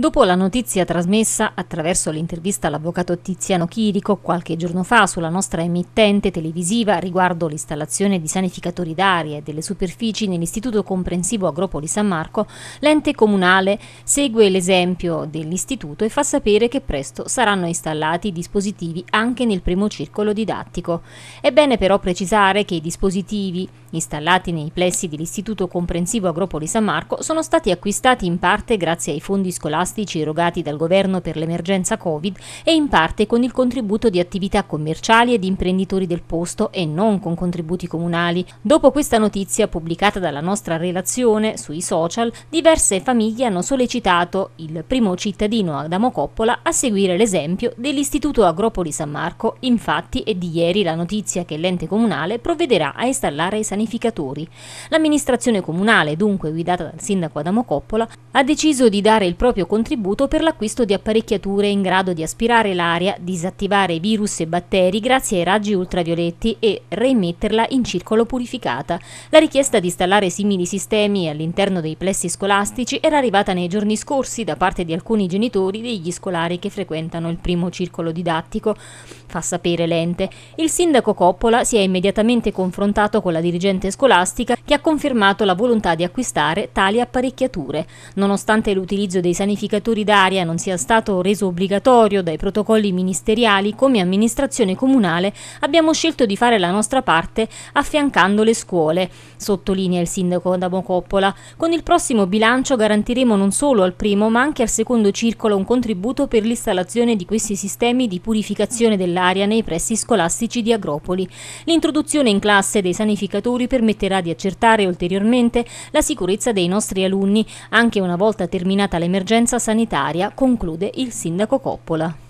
Dopo la notizia trasmessa attraverso l'intervista all'avvocato Tiziano Chirico qualche giorno fa sulla nostra emittente televisiva riguardo l'installazione di sanificatori d'aria e delle superfici nell'Istituto Comprensivo Agropoli San Marco, l'ente comunale segue l'esempio dell'istituto e fa sapere che presto saranno installati dispositivi anche nel primo circolo didattico. È bene però precisare che i dispositivi installati nei plessi dell'Istituto Comprensivo Agropoli San Marco sono stati acquistati in parte grazie ai fondi scolastici scolastici erogati dal governo per l'emergenza Covid e in parte con il contributo di attività commerciali ed imprenditori del posto e non con contributi comunali. Dopo questa notizia pubblicata dalla nostra relazione sui social, diverse famiglie hanno sollecitato il primo cittadino Adamo Coppola a seguire l'esempio dell'Istituto Agropoli San Marco. Infatti è di ieri la notizia che l'ente comunale provvederà a installare i sanificatori. L'amministrazione comunale, dunque guidata dal sindaco Adamo Coppola, ha deciso di dare il proprio contributo contributo per l'acquisto di apparecchiature in grado di aspirare l'aria, disattivare virus e batteri grazie ai raggi ultravioletti e reimmetterla in circolo purificata. La richiesta di installare simili sistemi all'interno dei plessi scolastici era arrivata nei giorni scorsi da parte di alcuni genitori degli scolari che frequentano il primo circolo didattico, fa sapere l'ente. Il sindaco Coppola si è immediatamente confrontato con la dirigente scolastica che ha confermato la volontà di acquistare tali apparecchiature. Nonostante l'utilizzo dei sanificatori purificatori d'aria non sia stato reso obbligatorio dai protocolli ministeriali, come amministrazione comunale abbiamo scelto di fare la nostra parte affiancando le scuole, sottolinea il sindaco Adamo Coppola. Con il prossimo bilancio garantiremo non solo al primo ma anche al secondo circolo un contributo per l'installazione di questi sistemi di purificazione dell'aria nei pressi scolastici di Agropoli. L'introduzione in classe dei sanificatori permetterà di accertare ulteriormente la sicurezza dei nostri alunni, anche una volta terminata l'emergenza emergenza sanitaria, conclude il sindaco Coppola.